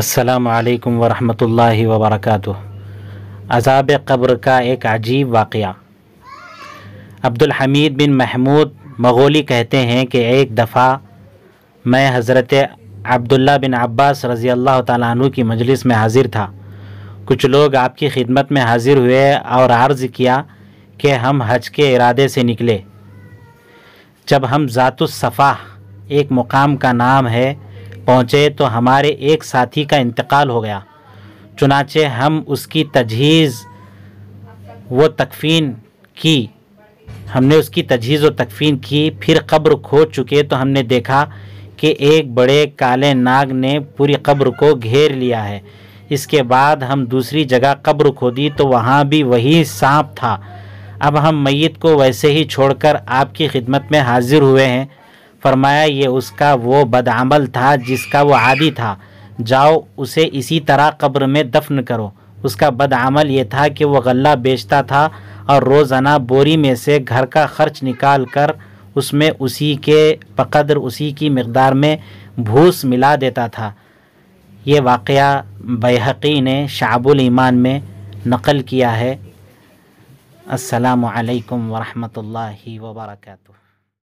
السلام علیکم ورحمۃ اللہ وبرکاتہ عذاب قبر کا ایک عجیب واقعہ عبد الحمید بن محمود مغولی کہتے ہیں کہ ایک دفعہ میں حضرت عبداللہ بن عباس رضی اللہ تعالیٰ عنہ کی مجلس میں حاضر تھا کچھ لوگ آپ کی خدمت میں حاضر ہوئے اور عرض کیا کہ ہم حج کے ارادے سے نکلے جب ہم ذات الصفاح ایک مقام کا نام ہے پہنچے تو ہمارے ایک ساتھی کا انتقال ہو گیا چنانچہ ہم اس کی تجہیز و تکفین کی ہم نے اس کی تجہیز و تکفین کی پھر قبر کھو چکے تو ہم نے دیکھا کہ ایک بڑے کالے ناگ نے پوری قبر کو گھیر لیا ہے اس کے بعد ہم دوسری جگہ قبر کھودی تو وہاں بھی وہی سانپ تھا اب ہم میت کو ویسے ہی چھوڑ کر آپ کی خدمت میں حاضر ہوئے ہیں فرمایا یہ اس کا وہ بدعمل تھا جس کا وہ عادی تھا جاؤ اسے اسی طرح قبر میں دفن کرو اس کا بدعمل یہ تھا کہ وہ غلہ بیچتا تھا اور روزانہ بوری میں سے گھر کا خرچ نکال کر اس میں اسی کے بقدر اسی کی مقدار میں بھوس ملا دیتا تھا یہ واقعہ بحقی نے شعب الایمان میں نقل کیا ہے السلام علیکم ورحمۃ اللہ وبرکاتہ